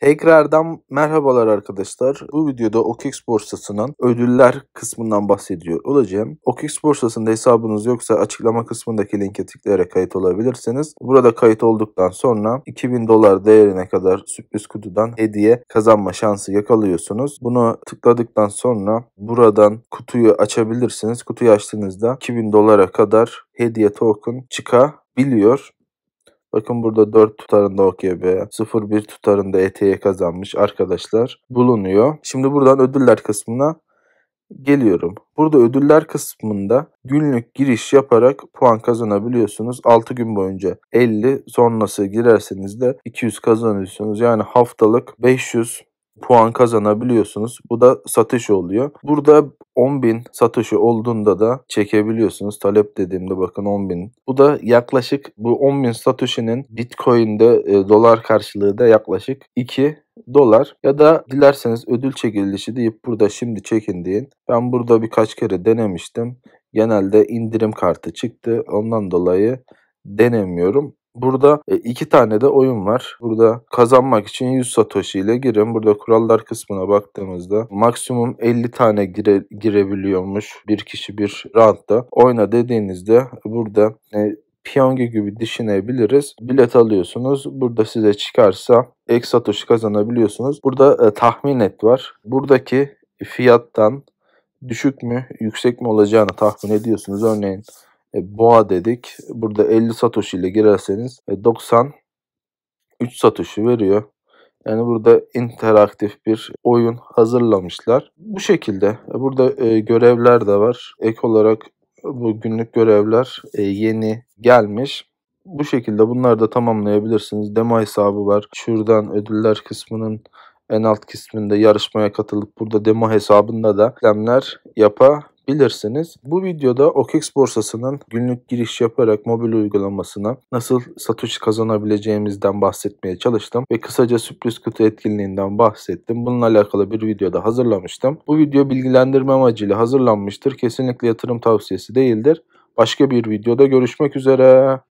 Tekrardan merhabalar arkadaşlar. Bu videoda OKEX borsasının ödüller kısmından bahsediyor olacağım. OKEX borsasında hesabınız yoksa açıklama kısmındaki linke tıklayarak kayıt olabilirsiniz. Burada kayıt olduktan sonra 2000 dolar değerine kadar sürpriz kutudan hediye kazanma şansı yakalıyorsunuz. Bunu tıkladıktan sonra buradan kutuyu açabilirsiniz. Kutuyu açtığınızda 2000 dolara kadar hediye token çıkabiliyor. Bakın burada 4 tutarında OKB, 0-1 tutarında ET'ye kazanmış arkadaşlar bulunuyor. Şimdi buradan ödüller kısmına geliyorum. Burada ödüller kısmında günlük giriş yaparak puan kazanabiliyorsunuz. 6 gün boyunca 50 sonrası girerseniz de 200 kazanıyorsunuz. Yani haftalık 500 puan kazanabiliyorsunuz. Bu da satış oluyor. Burada 10.000 satışı olduğunda da çekebiliyorsunuz. Talep dediğimde bakın 10.000. Bu da yaklaşık bu 10.000 satışının Bitcoin'de e, dolar karşılığı da yaklaşık 2 dolar ya da dilerseniz ödül çekilişi deyip burada şimdi çekin deyin. Ben burada birkaç kere denemiştim. Genelde indirim kartı çıktı. Ondan dolayı denemiyorum. Burada e, iki tane de oyun var. Burada kazanmak için 100 satoshi ile girin. Burada kurallar kısmına baktığımızda maksimum 50 tane gire, girebiliyormuş bir kişi bir roundda. Oyna dediğinizde burada e, piyango gibi düşünebiliriz. Bilet alıyorsunuz. Burada size çıkarsa ek satoshi kazanabiliyorsunuz. Burada e, tahmin et var. Buradaki fiyattan düşük mü yüksek mi olacağını tahmin ediyorsunuz. Örneğin e, boğa dedik. Burada 50 satoshi ile girerseniz e, 90 satoshi veriyor. Yani burada interaktif bir oyun hazırlamışlar. Bu şekilde e, burada e, görevler de var. Ek olarak bu günlük görevler e, yeni gelmiş. Bu şekilde bunları da tamamlayabilirsiniz. Demo hesabı var. Şuradan ödüller kısmının en alt kısmında yarışmaya katılıp burada demo hesabında da işlemler yapa bilirsiniz. Bu videoda OKEX borsasının günlük giriş yaparak mobil uygulamasına nasıl satış kazanabileceğimizden bahsetmeye çalıştım ve kısaca sürpriz kutu etkinliğinden bahsettim. Bununla alakalı bir videoda hazırlamıştım. Bu video bilgilendirme amacıyla hazırlanmıştır. Kesinlikle yatırım tavsiyesi değildir. Başka bir videoda görüşmek üzere.